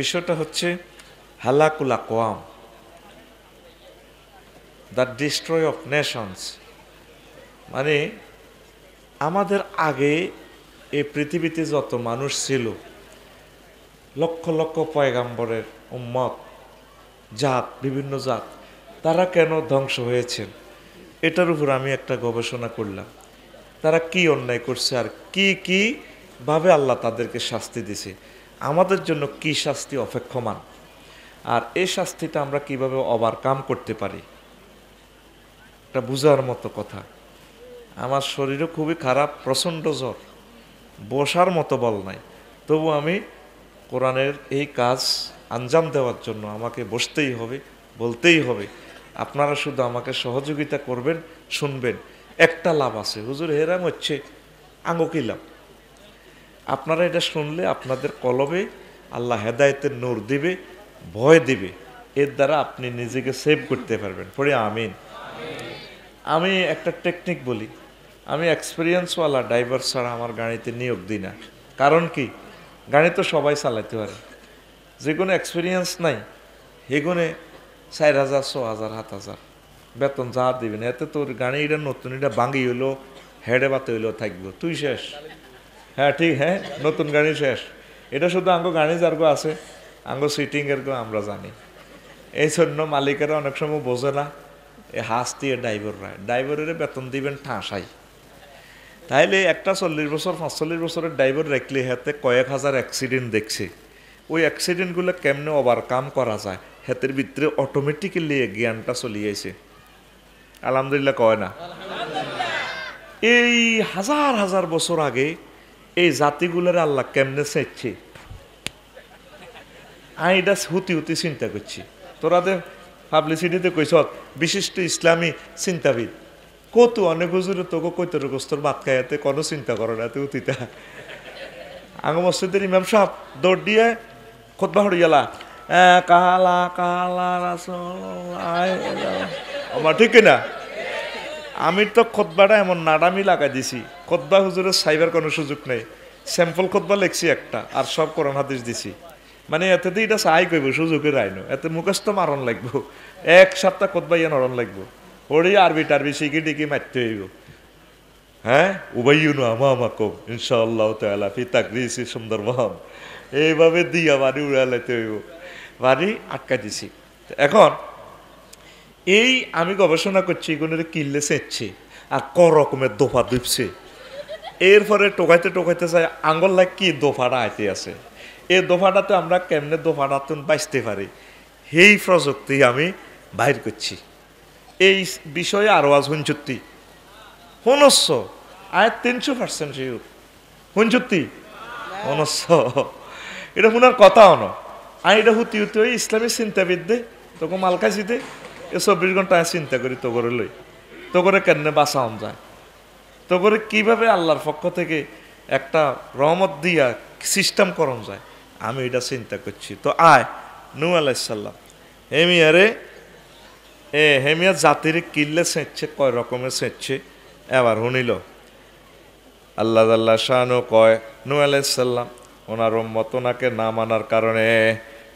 বিষয়টা হচ্ছে হালাকুলা কোয়াম দ্য ডিস্ট্রয় অফ নেশনস মানে আমাদের আগে এই পৃথিবীতে যত মানুষ ছিল লক্ষ লক্ষ পয়গাম্বরের উম্মত জাত বিভিন্ন জাত তারা কেন ধ্বংস হয়েছেন এটার উপর আমি একটা গবেষণা করলাম তারা কি অন্যায় করছে আর কি কি ভাবে আল্লাহ তাদেরকে শাস্তি দিছে আমাদের জন্য কি শাস্তি অপেক্ষমান আর এই শাস্তিটা আমরা কিভাবে ওভারকাম করতে পারি এটা বোঝার মতো কথা আমার শরীরও খুবই খারাপ প্রচণ্ড জ্বর বসার মতো বল নাই তবু আমি কোরআনের এই কাজ আঞ্জাম দেওয়ার জন্য আমাকে বসতেই হবে বলতেই হবে আপনারা শুধু আমাকে সহযোগিতা করবেন শুনবেন একটা লাভ আছে হুজুর হেরাম হচ্ছে আঙ্গকি লাভ আপনারা এটা শুনলে আপনাদের কলবে আল্লাহ হেদায়তের নূর দিবে ভয় দিবে এর দ্বারা আপনি নিজেকে সেভ করতে পারবেন পরে আমিন আমি একটা টেকনিক বলি আমি এক্সপিরিয়েন্সওয়ালা ড্রাইভার ছাড়া আমার গাড়িতে নিয়োগ দিই না কারণ কি গাড়ি তো সবাই চালাইতে পারে যে কোনো এক্সপিরিয়েন্স নাই সেগুনে চার হাজার ছ হাজার সাত হাজার বেতন যা দিবেন এতে তোর গাড়ি এটা নতুন এটা ভাঙি হইলো হেডে বাতে হইলো থাকবো তুই শেষ হ্যাঁ ঠিক হ্যাঁ নতুন গাড়ি শেষ এটা শুধু আঙ্গো গাড়ি যার গো আছে আঙ্গো এর গো আমরা জানি এই জন্য মালিকেরা অনেক সময় বোঝে না এ হাস দিয়ে ড্রাইভাররা ড্রাইভারের বেতন দিবেন ঠাঁসাই তাইলে একটা চল্লিশ বছর পাঁচচল্লিশ বছরের ড্রাইভার রাখলে হাতে কয়েক হাজার অ্যাক্সিডেন্ট দেখছে ওই অ্যাক্সিডেন্টগুলো কেমনে ওভারকাম করা যায় হাতের ভিতরে অটোমেটিক্যালি জ্ঞানটা চলিয়েছে আলহামদুলিল্লাহ কয় না এই হাজার হাজার বছর আগে এই জাতিগুলোর আল্লাহ কেমনে চাইছে আমি এটা হুতি হুতি চিন্তা করছি তোরা দে পাবলিসিটিতে কইস বিশিষ্ট ইসলামী চিন্তাবিদ কত অনেক হুজুরে তোকে কইতে গোস্তর ভাত খাইতে কোনো চিন্তা করো না তুই উতিতা আঙ মসজিদের ইমাম সাহেব দৌড় দিয়ে খোদবা গেলা কালা কালা রাসল আমার ঠিক না আমি তো খোদ্বাটা এমন নাডামি লাগা দিছি খোদ্বা হুজুরের সাইবার কোনো সুযোগ নেই স্যাম্পল খোদ্বা লেখছি একটা আর সব করোন হাদিস দিছি মানে এতে তো এটা সাহায্য করবো সুযোগের আইনো এতে মুখস্থ মারণ লাগবো এক সপ্তাহ খোদ্বা ইয়ে নরণ লাগবো ওরই আরবি টারবি শিখি টিকি মারতে হইব হ্যাঁ উবাইন আমা কম ইনশাআল্লাহ তালা ফিতা গ্রিসি সুন্দর মহান এইভাবে দিয়া বাড়ি উড়ালাইতে হইব বাড়ি আটকা দিছি এখন এই আমি গবেষণা করছি এগুলো কিনলে সেঁচছে আর ক রকমের দোফা দুপছে এরপরে টোকাইতে টোকাইতে চাই আঙুল লাগ কি দোফাটা আইতে আছে এই দোফাটাতে আমরা কেমনে দোফাটাতে বাঁচতে পারি সেই প্রযুক্তি আমি বাইর করছি এই বিষয়ে আরও আজ হুঞ্চুত্তি হনস্য আয় তিনশো পার্সেন্ট শিওর হুঞ্চুত্তি হনস্য এটা শোনার কথাও ন আর এটা হুতি হুতি ওই ইসলামী চিন্তাবিদ দে তখন মালকাশি দে এ চব্বিশ ঘন্টা চিন্তা করি তোগরে লই তোগরে কেন বাঁচাউন যায় তোগরে কিভাবে আল্লাহর পক্ষ থেকে একটা রহমত দিয়া সিস্টেম করন যায় আমি এটা চিন্তা করছি তো আয় নু আলাইসাল্লাম হেমিয়ারে এ হেমিয়া জাতির কিল্লে সেঁচছে কয় রকমের সেঁচছে এবার শুনিল আল্লাহ আল্লাহ শাহানু কয় নু আলাইসাল্লাম ওনার মত ওনাকে না মানার কারণে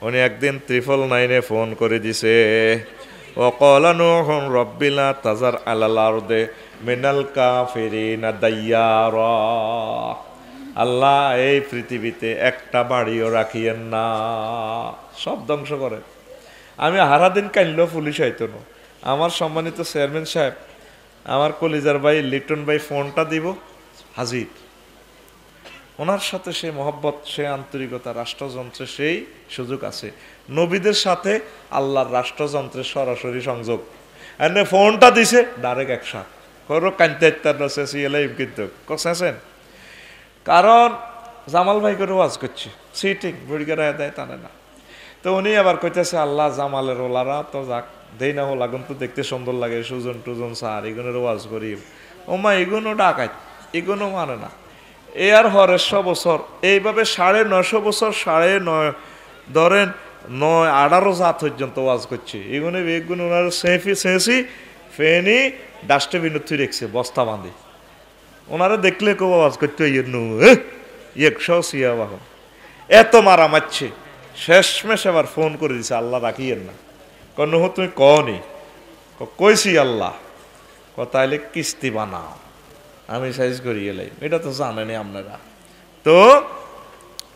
উনি একদিন ত্রিফল নাইনে ফোন করে দিছে আল্লাহ এই পৃথিবীতে একটা বাড়িও রাখিয়েন না সব ধ্বংস করে আমি হারাদিন কাইনলেও পুলিশ হইতো না আমার সম্মানিত চেয়ারম্যান সাহেব আমার কলিজার ভাই লিটন ভাই ফোনটা দিব হাজির ওনার সাথে সেই মহব্বত সে আন্তরিকতা রাষ্ট্রযন্ত্রে সেই সুযোগ আছে নবীদের সাথে আল্লাহর রাষ্ট্রযন্ত্রের সরাসরি সংযোগ এনে ফোনটা দিছে ডাইরেক্ট একসাথ করো কান্তেছেন কারণ জামাল ভাই করে ওয়াজ করছে সিটিং ভুড়িগারা দেয় তা না তো উনি আবার কইতেছে আল্লাহ জামালের ওলারা তো যাক দেই না হোলা আগুন তো দেখতে সুন্দর লাগে সুজন টুজন সার এগুনের ওয়াজ করি ওমা এগুনো ডাকায় এগুনো মানে না এ আর হরেশো বছর এইভাবে সাড়ে নয়শো বছর সাড়ে নয় ধরেন নয় আঠারো জাত পর্যন্ত ওয়াজ করছে এগুলো বেগুন ওনার সেঁফি সেঁসি ফেনি ডাস্টবিনে থুই রেখছে বস্তা বাঁধে ওনারা দেখলে কেউ ওয়াজ করতে একশো ইয়ে ইয়ে সিয়া বাহন এত মারা মারছে শেষমেশ আবার ফোন করে দিছে আল্লাহ রাখিয়েন না কন তুমি কনি কইছি আল্লাহ এলে কিস্তি বানাও আমি সাইজ করি এলাই এটা তো জানেনি আপনারা তো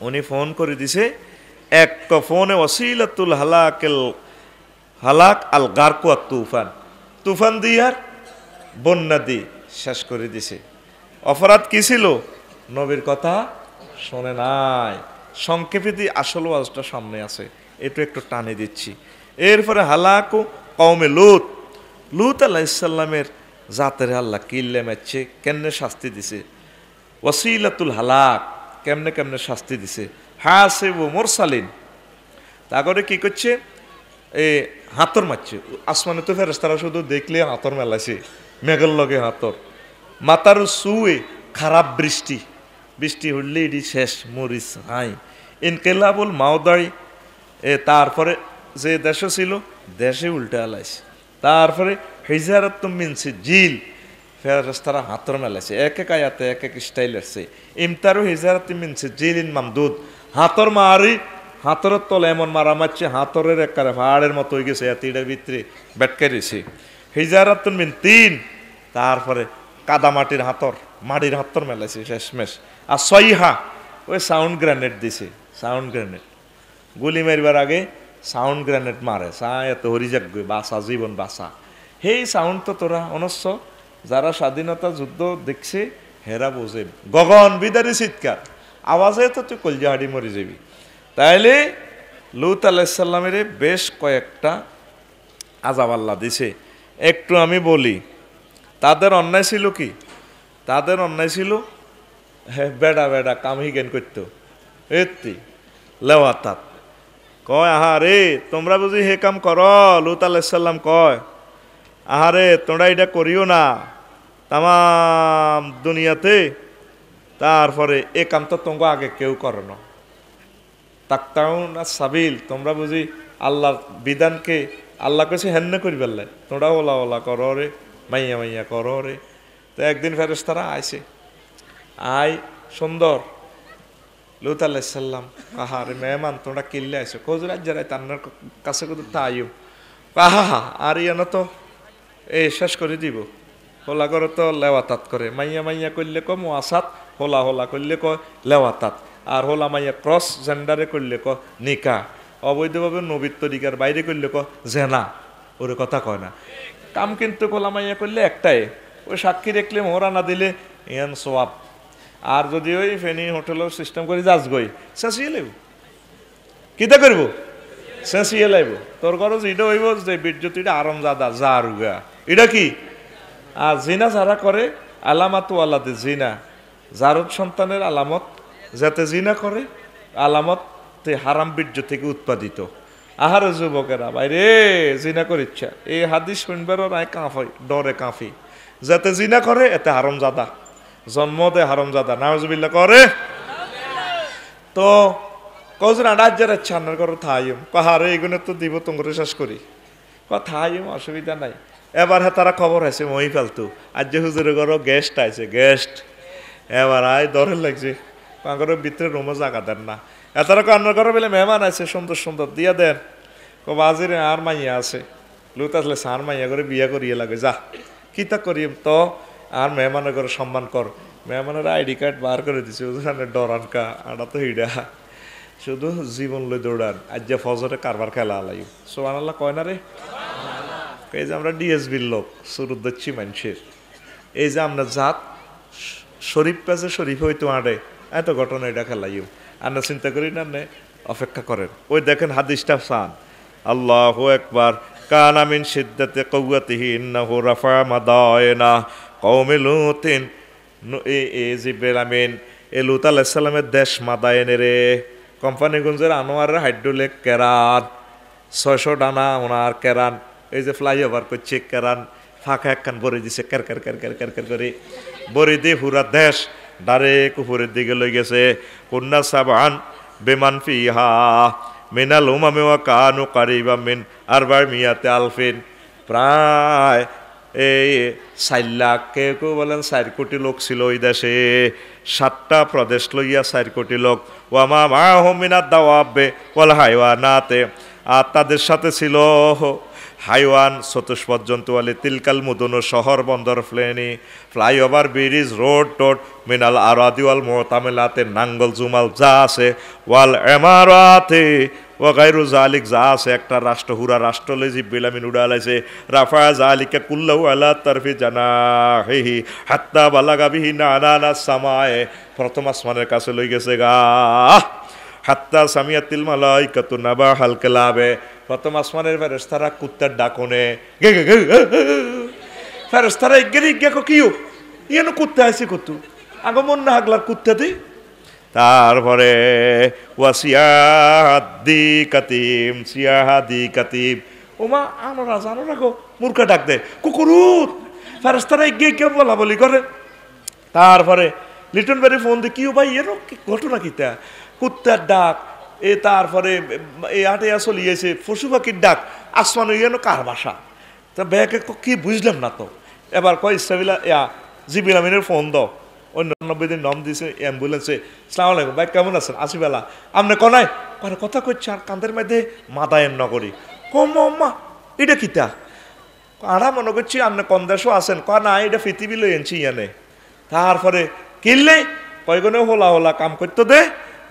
উনি ফোন করে দিছে এক ফোনে অশিলাতুল হালাক হালাক আল গার্কুয়া তুফান তুফান দিয়ে আর বন্যা দি শেষ করে দিছে অপরাধ কি ছিল নবীর কথা শোনে নাই সংক্ষেপে দিয়ে আসল ওয়াজটা সামনে আছে এটু একটু টানে দিচ্ছি এরপরে হালাকু কৌমে লুত লুত আল্লাহ ইসাল্লামের জাতের আল্লাহ কিল্লে মেচ্ছে কেমনে শাস্তি দিছে ওসিলাতুল হালাক কেমনে কেমনে শাস্তি দিছে হাসে ও মোরসালিন তারপরে কি করছে এ হাতর মারছে আসমানে তো ফেরেস্তারা শুধু দেখলে হাতর মেলাইছে মেঘের লগে হাতর মাতার সুয়ে খারাপ বৃষ্টি বৃষ্টি হইলে এটি শেষ মরিস হাই ইনকেলাবুল মাওদাই এ তারপরে যে দেশও ছিল দেশে উল্টে আলাইছে তারপরে হিজারতুমিন জিল ফেরাস্তারা হাতর মেলেছে এক এক আয়াতে এক এক স্টাইল আসছে ইমতারু হিজারতুমিন জিল ইন মামদুদ হাতর মারি হাতর তলে এমন মারা মারছে হাতরের একবারে ভাড়ের মতো হয়ে গেছে এতিটার ভিতরে বেটকে দিয়েছি হিজারাতুমিন তিন তারপরে মাটির হাতর মাটির হাতর মেলাইছে শেষমেশ আর সইহা ওই সাউন্ড গ্রেনেড দিছে সাউন্ড গ্রেনেড গুলি মারবার আগে সাউন্ড গ্রেনেড মারে সা এত হরিজাগ বাসা জীবন বাসা সেই সাউন্ড তো তোরা অনস্ব যারা স্বাধীনতা যুদ্ধ দেখছে হেরা বোঝে গগন বিদারি চিৎকার আওয়াজে তো তুই কলজাহাড়ি মরে যাবি তাইলে লুত আলাইসাল্লামের বেশ কয়েকটা আজাব আল্লাহ দিছে একটু আমি বলি তাদের অন্যায় ছিল কি তাদের অন্যায় ছিল হ্যাঁ বেড়া বেড়া কামহি জ্ঞান করত এত্তি লেওয়াত তাত কয় আহা রে তোমরা বুঝি হে কাম কর লুত আলাইসাল্লাম কয় আহারে তোমরা এটা করিও না তাম দুনিয়াতে তারপরে এ কাম তো তোমাকে আগে কেউ করো না তাকতাও না সাবিল তোমরা বুঝি আল্লাহ বিধানকে আল্লাহ কাছে হেন্নে করি পেললে তোমরা ওলা ওলা করো রে মাইয়া মাইয়া করো রে তো একদিন ফেরেস তারা আইসে আয় সুন্দর লুত কাহা রে মেহমান তোমরা কিল্লে আইসো কোজরাজ যারাই তান্নার কাছে কত তাই আহা আর ইয়ানো তো এই শেষ করে দিব হোলা করে তো লেওয়াতাত করে মাইয়া মাইয়া করলে ক আসাত হোলা হোলা করলে ক লেওয়াতাত আর হোলা মাইয়া ক্রস জেন্ডারে করলে ক নিকা অবৈধভাবে নবীর তরিকার বাইরে করলে ক জেনা ওরে কথা কয় না কাম কিন্তু হোলা মাইয়া করলে একটাই ওই সাক্ষী রেখলে মোহরা না দিলে ইয়ান সোয়াব আর যদি ওই ফেনি হোটেলের সিস্টেম করে যাস গই শেষিয়ে লেব কীতে করবো শেষিয়ে লাইব তোর ঘরে যেটা হইব যে বিদ্যুৎ আরম জাদা যা আরুগা এটা কি আর জিনা যারা করে আলামাত আলাদে জিনা জারদ সন্তানের আলামত যাতে জিনা করে আলামত হারাম বীর্য থেকে উৎপাদিত আহার যুবকেরা বাইরে জিনা ইচ্ছা এই হাদিস শুনবারও নাই কাঁফই ডরে কাঁফি যাতে জিনা করে এতে হারমজাদা জন্ম দে হারমজাদা নাজবিল্লা করে তো কজন ইচ্ছা ছান্নার করো থাইম কাহারে এগুলো তো দিব তোমরা শেষ করি কথা অসুবিধা নাই এবার হ্যাঁ তারা খবর আছে মই ফালতু আর যে হুজুরে ঘরও গেস্ট আছে গেস্ট এবার আয় দরের লাগছে কাঁকরের ভিতরে রুমও জাগা দেন না এতারা কান্না করে বলে মেহমান আছে সুন্দর সুন্দর দিয়া দেন কব আজির আর মাইয়া আছে লুত আসলে সার মাইয়া করে বিয়া করিয়ে লাগে যা কি তা করি তো আর মেহমানের ঘরে সম্মান কর মেহমানের আইডি কার্ড বার করে দিছে ওখানে ডরান কা আটা তো হিডা শুধু জীবন লই দৌড়ান আজ যে ফজরে কারবার খেলা আলাই সোহান আল্লাহ কয় না রে এই যে আমরা ডিএসবির লোক সুরুদ্দচ্ছি মানুষের এই যে আমরা জাত শরীফ পেছে শরীফ হইতো আড়ে এত ঘটনা এটা খেলাইও আমরা চিন্তা করি না অপেক্ষা করেন ওই দেখেন হাদিসটা সান আল্লাহ একবার কানামিন সিদ্ধাতে কৌয়াতিহীন হো রাফা মাদায়না কৌমিলুতিন এ এ জিবেল আমিন এ লুত আলাইসাল্লামের দেশ মাদায়নে রে কোম্পানিগঞ্জের আনোয়ারের হাইড্রোলেক কেরান ছয়শো ডানা ওনার কেরান এই যে ফ্লাইওভার করছে কেরান ফাঁকা একখান বরে দিছে কের কের কের কের কের কের করে বরে দিয়ে হুরা দেশ ডারে কুপুরের দিকে লই গেছে কন্যা সাবান বেমান ফিহা মিনাল উমামেওয়া কানু বা মিন আর বার মিয়াতে আলফিন প্রায় এই চার লাখ কে কেউ বলেন চার কোটি লোক ছিল ওই দেশে সাতটা প্রদেশ লইয়া চার কোটি লোক ওয়ামা মা হোমিনা দাওয়াবে ওয়াল হাইওয়া নাতে আর তাদের সাথে ছিল হাইওয়ান চতুষ্পদ জন্তুয়ালি তিলকাল মুদনু শহর বন্দর ফ্লেনি ফ্লাইওভার ব্রিজ রোড টোড মিনাল আরাদিওয়াল তামিলাতে নাঙ্গল জুমাল যা আছে ওয়াল এমারাতে ও গাইরু জালিক যা আছে একটা রাষ্ট্র হুরা রাষ্ট্র লেজি বিলামিন উড়ালাইছে রাফা জালিকা কুল্লাউ আলা তারফি জানা হেহি হাত্তা বালাগাবিহি নানা না না সামায় প্রথম আসমানের কাছে লই গেছে গা হাত্তা তিল মালাই কত নাবা হালকে লাভে প্রথম আসমানের ফেরেস্তারা কুত্তার ডাকনে ফেরেস্তারা ইজ্ঞের ইজ্ঞা কিও ইয়েন কুত্তে আইসি কুত্তু আগমন না হাগলার কুত্তে দিই তারপরে দি কাতিম দি কাতিম ওমা আনোরা জানো রাখো মূর্খা ডাক দে কুকুরুত ফেরস্তারা গিয়ে কেউ বলা বলি করে তারপরে লিটন বাড়ি ফোন দিয়ে কিউ ভাই এর ঘটনা কিতা কুত্তার ডাক এ তারপরে এ হাটে চলিয়েছে পশু পাখির ডাক আসমানো ইয়েন কার বাসা তা ব্যাকে কি বুঝলাম না তো এবার কয় ইসলামিলা ইয়া জিবিলামিনের ফোন দাও নব্বই দিন নম দিয়েছে অ্যাম্বুলেন্সে সালাম আলাইকুম ভাই কেমন আছেন আসিবেলা আপনি কনাই পরে কথা কইছে আর কান্দের মধ্যে মাদায়ের নগরী কম মা এটা কিতা আরা মনে করছি আপনি কন্দেশও দেশও আছেন ক না এটা পৃথিবী এনছি ইয়ানে তারপরে কিনলে কয়গুনে হোলা হোলা কাম করতে দে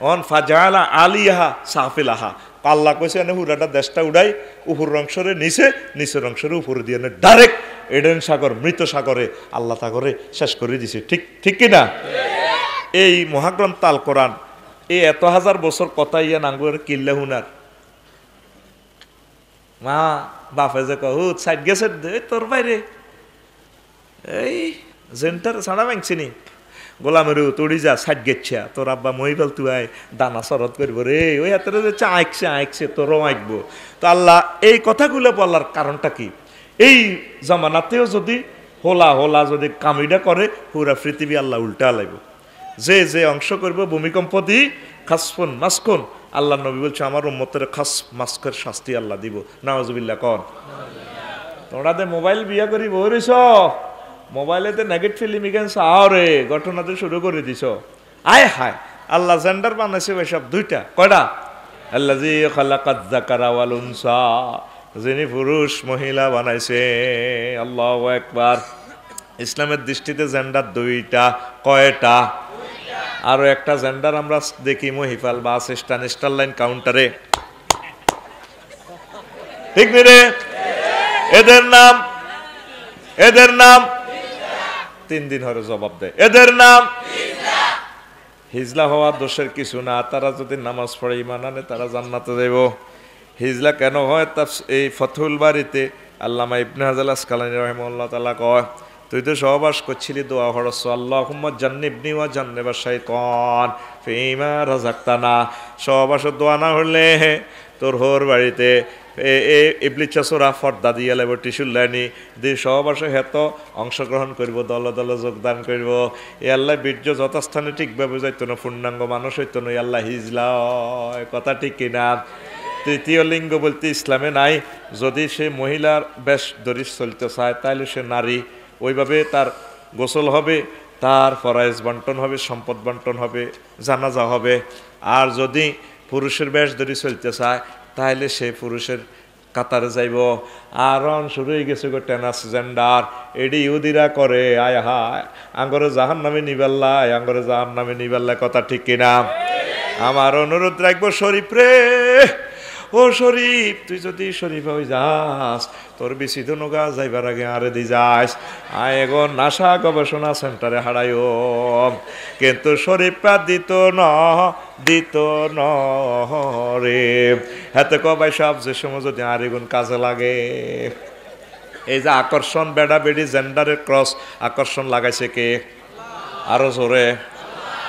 অন ফাজালা আলিহা সাহফিলাহা পাল্লা কইছে এনে হুরাটা দেশটা উড়াই উপর অংশরে নিচে নিচের অংশরে উপরে দিয়ে ডাইরেক্ট এডেন সাগর মৃত সাগরে আল্লাহ তাগরে শেষ করে দিছে ঠিক ঠিক কিনা এই মহাগ্রন্থ আল কোরআন এই এত হাজার বছর কথা ইয়া নাঙ্গুয়ের কিল্লা হুনার মা বাপে যে কহু সাইড গেছে তোর বাইরে এই জেন্টার ছাড়া ভাঙছিনি গোলামের তড়ি যা সাইড গেছে তোর আব্বা মহিবাল তু আয় দানা শরৎ করব রে ওই হাতের যে আঁকছে আঁকছে তোরও আঁকবো তো আল্লাহ এই কথাগুলো বলার কারণটা কি এই জমানাতেও যদি হোলা হোলা যদি কামিডা করে পুরা পৃথিবী আল্লাহ উল্টা লাগবে যে যে অংশ করব ভূমিকম্প দি খাসফুন মাসকুন আল্লাহ নবী বলছে আমার উম্মতের খাস মাস্কের শাস্তি আল্লাহ দিব নওয়াজবিল্লা কন তোমরা মোবাইল বিয়া করি বই রইছ মোবাইলেতে নেগেট ফিল্ম ইগেন আও রে ঘটনাতে শুরু করে দিছ আয় হায় আল্লাহ জেন্ডার বানাইছে সব দুইটা কয়টা আল্লাহ খালাকাত জাকারা যিনি পুরুষ মহিলা বানাইছে আল্লাহ একবার ইসলামের দৃষ্টিতে জেন্ডার দুইটা কয়টা আরও একটা জেন্ডার আমরা দেখি মহিফাল বা স্টান স্টার লাইন কাউন্টারে ঠিক রে এদের নাম এদের নাম তিন দিন হরে জবাব দেয় এদের নাম হিজলা হওয়ার দোষের কিছু না তারা যদি নামাজ পড়ে ইমান আনে তারা জান্নাতে যাইব হিজলা কেন হয় তার এই ফতুল বাড়িতে আল্লামা ইবনে হাজাল আসকালানি রহমল্লা তালা কয় তুই তো সহবাস করছিলি দোয়া হরস আল্লাহ জান্নিবনি ওয়া জান্নে বা কন ফেমা রাজাক্তানা সহবাস দোয়া না হলে তোর হোর বাড়িতে ইবলিচাসুরা ফর্দা দিয়ে লেব টিসুল্লানি দি সহবাসে হেত অংশগ্রহণ করব দল দল যোগদান করব এ আল্লাহ বীর্য যথাস্থানে ঠিকভাবে যাইত না পূর্ণাঙ্গ মানুষ হইত না আল্লাহ হিজলা কথা ঠিক কিনা তৃতীয় লিঙ্গ বলতে ইসলামে নাই যদি সে মহিলার বেশ দরিস চলতে চায় তাহলে সে নারী ওইভাবে তার গোসল হবে তার ফরাইজ বন্টন হবে সম্পদ বন্টন হবে জানাজা হবে আর যদি পুরুষের বেশ ধরে চলতে চায় তাহলে সে পুরুষের কাতারে যাইব আরন শুরু হয়ে গেছে গো ট্রান্সজেন্ডার এডি ইউদিরা করে আয় হায় আঙ্গরে জাহান নামে নিবেল্লা আঙ্গরে জাহান নামে নিবেল্লা কথা ঠিক কিনা আমার অনুরোধ রাখবো শরীফ রে ও শরীফ তুই যদি শরীফ হয়ে যাস তোর বেশি ধনুগা যাইবার আগে আরে দি যাস আয় এগো নাসা গবেষণা সেন্টারে হারাইও কিন্তু শরীফ প্রাদিত ন দিত নরে হাতে হ্যাঁ, কবাই সব যে সময় যদি আরিগুন কাজে লাগে এই যে আকর্ষণ বেডা বেডি জেন্ডারের ক্রস আকর্ষণ লাগাইছে কে আরো জোরে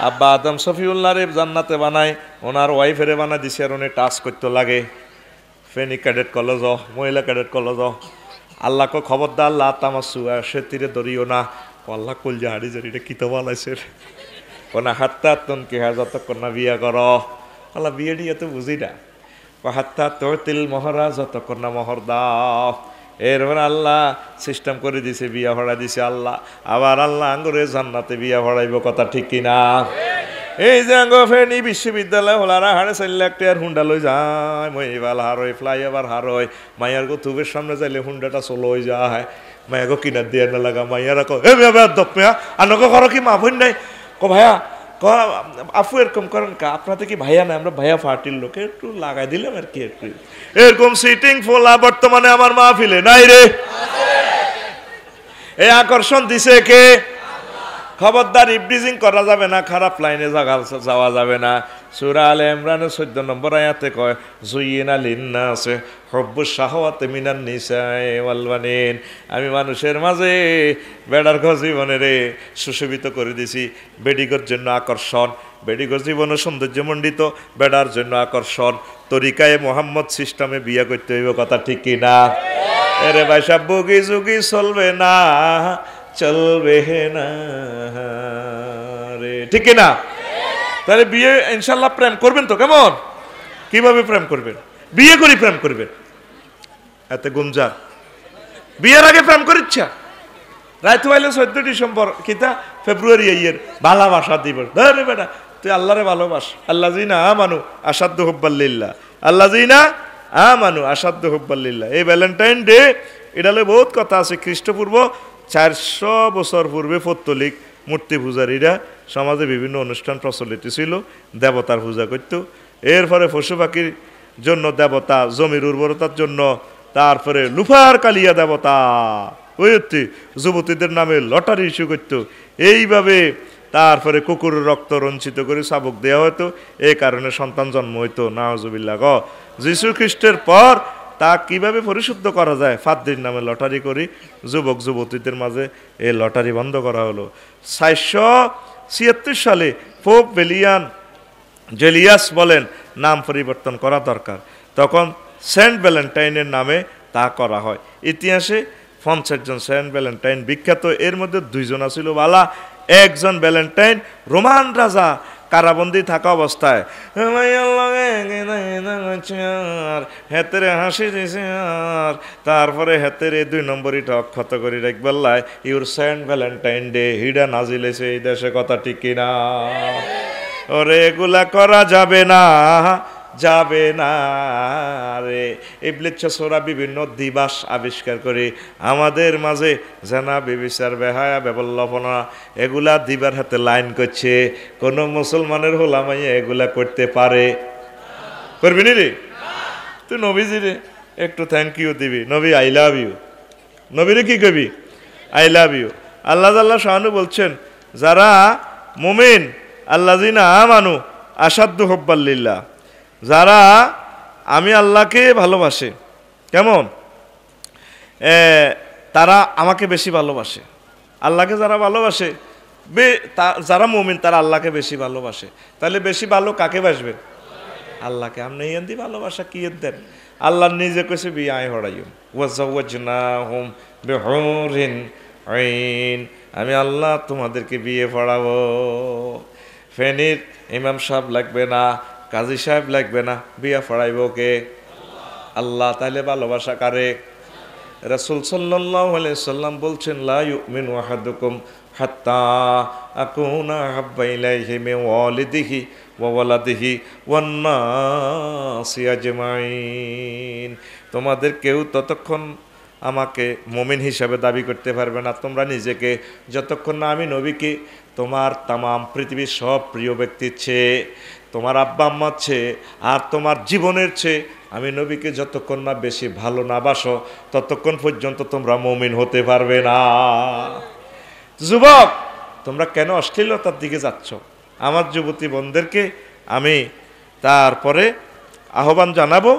আব্বা আদম সফিউল্লাহ রে জান্নাতে বানায় ওনার ওয়াইফের বানায় দিছে আর উনি টাচ করতে লাগে ফেনি ক্যাডেট কলেজ মহিলা ক্যাডেট কলেজ আল্লাহকে খবরদার আল্লাহ সুয়া সে তীরে দরিও না আল্লাহ কলজা হাড়ি জারি এটা কিতাব আলাইছে কোনা হাত্তা তুন কেহা যতক্ষণ না বিয়া কর আল্লাহ বিয়ে নিয়ে তো বুঝি না হাত্তা তোর তিল মহরা যত কন্যা মহর দাও এরপর মানে আল্লাহ সিস্টেম করে দিছে বিয়া ভরা দিছে আল্লাহ আবার আল্লাহ আঙ্গুরে জান্নাতে বিয়া ভরাইব কথা ঠিক কিনা এই যে আঙ্গ ফেনি বিশ্ববিদ্যালয় হলারা হাড়ে চার লাখ টাকার হুন্ডা লই যায় মই এবার হারোয় ফ্লাইওভার হারোয় মাইয়ার গো থুবের সামনে যাইলে হুন্ডাটা চলোই যায় গো কিনার দিয়ে না লাগা মাইয়ারা এ হে বেয়া বেয়া দপ আনকো করো কি মাফুন নাই কো ভাইয়া ক আফু এরকম করেন কা আপনাদের কি ভাইয়া না আমরা ভাইয়া ফাটিল লোকে একটু লাগাই দিলাম আর কি একটু এরকম সিটিং ফোলা বর্তমানে আমার মাহফিলে নাই রে এই আকর্ষণ দিছে কে খবরদার ইব্রিজিং করা যাবে না খারাপ লাইনে যাওয়া যাবে না সুরা আলে ইমরানের চোদ্দ নম্বর আয়াতে কয় জুইন আলিন্না আছে হব্বু শাহওয়াতে মিনান নিসাই ওয়ালবানিন আমি মানুষের মাঝে বেড়ার ঘর জীবনে রে সুশোভিত করে দিছি বেডিগর জন্য আকর্ষণ বেডিগর জীবন সৌন্দর্যমণ্ডিত বেড়ার জন্য আকর্ষণ তরিকায় মোহাম্মদ সিস্টেমে বিয়ে করতে হইব কথা ঠিক কিনা এরে ভাই সাহ বুগি জুগি চলবে না চলবে না রে ঠিক না তাহলে বিয়ে ইনশাল্লাহ প্রেম করবেন তো কেমন কিভাবে প্রেম করবেন বিয়ে করে প্রেম করবেন এত গুমজা বিয়ের আগে প্রেম করিচ্ছা রায়তু আইলে চোদ্দ ডিসেম্বর কিতা ফেব্রুয়ারি ইয়ের ভালোবাসা দিবস ধরে বেটা তুই আল্লাহরে ভালোবাস আল্লাহ জি না আ মানু আসাধ্য হুব্বাল্লিল্লা আল্লাহ জি না আ মানু আসাধ্য হুব্বাল্লিল্লা এই ভ্যালেন্টাইন ডে এটা বহুত কথা আছে খ্রিস্টপূর্ব চারশো বছর পূর্বে পত্তলিক মূর্তি পূজারীরা সমাজে বিভিন্ন অনুষ্ঠান প্রচলিত ছিল দেবতার পূজা করত এর ফলে পশু পাখির জন্য দেবতা জমির উর্বরতার জন্য তারপরে লুফার কালিয়া দেবতা ওই যুবতীদের নামে লটারি ইস্যু করতো এইভাবে তারপরে কুকুর রক্ত রঞ্চিত করে শাবক দেওয়া হতো এই কারণে সন্তান জন্ম হইতো নাওজবিল্লা গ যীশু খ্রিস্টের পর তা কিভাবে পরিশুদ্ধ করা যায় ফাদ্দির নামে লটারি করি যুবক যুবতীদের মাঝে এই লটারি বন্ধ করা হলো চারশো ছিয়াত্তর সালে পোপ বেলিয়ান জেলিয়াস বলেন নাম পরিবর্তন করা দরকার তখন সেন্ট ভ্যালেন্টাইনের নামে তা করা হয় ইতিহাসে পঞ্চাশ জন সেন্ট ভ্যালেন্টাইন বিখ্যাত এর মধ্যে দুইজন আছিল বালা একজন ভ্যালেন্টাইন রোমান রাজা কারাবন্দি থাকা অবস্থায় হেতের হাসি দিছে আর তারপরে হেতের এই দুই নম্বরই নম্বরইটা অক্ষত করি রাখবেলায় ইউর সেন্ট ভ্যালেন্টাইন ডে হিডা নাজিলেছে এই দেশে কথা ঠিক কিনা ওরে এগুলা করা যাবে না যাবে না রে ইবলিচ্ছসরা বিভিন্ন দিবাস আবিষ্কার করে আমাদের মাঝে জানা বিবিচার বেহায়া ব্যবল্লপনা এগুলা দিবার হাতে লাইন করছে কোনো মুসলমানের হোলামাই এগুলা করতে পারে করবি নি রে তুই নবীজি রে একটু থ্যাংক ইউ দিবি নবী আই লাভ ইউ নবীরে কি কবি আই লাভ ইউ আল্লাহ আল্লাহ শাহানু বলছেন যারা মোমেন আল্লাহ আমানু আসাদ্দু হব্বাল্লিল্লা যারা আমি আল্লাহকে ভালোবাসে কেমন তারা আমাকে বেশি ভালোবাসে আল্লাহকে যারা ভালোবাসে বে যারা মমিন তারা আল্লাহকে বেশি ভালোবাসে তাহলে বেশি ভালো কাকে বাসবে আল্লাহকে আপনি ইয়েন দি ভালোবাসা কি দেন আল্লাহ নিজে কেছে বিয়ে আয় হড়াইম ওয়াজনা হোম বেহরিন আইন আমি আল্লাহ তোমাদেরকে বিয়ে পড়াবো ফেনির ইমাম সাহেব লাগবে না কাজী সাহেব লাগবে না বিয়া ফড়াইব কে আল্লাহ তাহলে ভালোবাসা কারে রসুল সাল্লাহ সাল্লাম বলছেন মিন ওয়াহাদুকুম হাত্তা আকুনা হাব্বা ইলাইহি মে দিহি ওয়া দিহি ওয়ান তোমাদের কেউ ততক্ষণ আমাকে মমিন হিসাবে দাবি করতে পারবে না তোমরা নিজেকে যতক্ষণ না আমি নবীকে তোমার তামাম পৃথিবীর সব প্রিয় ব্যক্তির চেয়ে তোমার আব্বা আম্মার চেয়ে আর তোমার জীবনের চেয়ে আমি নবীকে যতক্ষণ না বেশি ভালো না বাসো ততক্ষণ পর্যন্ত তোমরা মমিন হতে পারবে না যুবক তোমরা কেন অশ্লীলতার দিকে যাচ্ছ আমার যুবতী বোনদেরকে আমি তারপরে আহ্বান জানাবো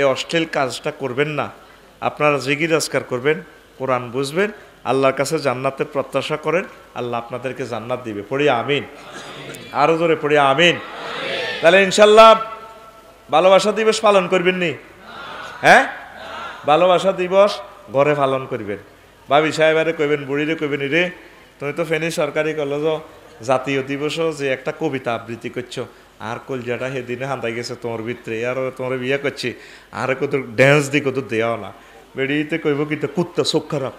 এই অশ্লীল কাজটা করবেন না আপনারা জিগির আজকার করবেন কোরআন বুঝবেন আল্লাহর কাছে জান্নাতের প্রত্যাশা করেন আল্লাহ আপনাদেরকে জান্নাত দিবে পড়ি আমিন আরও জোরে পড়ি আমিন তাহলে ইনশাল্লাহ ভালোবাসা দিবস পালন করবেন নি হ্যাঁ ভালোবাসা দিবস ঘরে পালন করবেন ভাবি সাহেবারে কইবেন বুড়িরে কইবেন রে তুমি তো ফেনী সরকারি কলেজ জাতীয় দিবসও যে একটা কবিতা আবৃত্তি করছো আর কলজাটা সেদিনে হান্দাই গেছে তোমার ভিতরে আর তোমার বিয়ে করছি আর কত ড্যান্স দি কত দেওয়া না বেড়িতে কইব কিন্তু কুত্তা চোখ খারাপ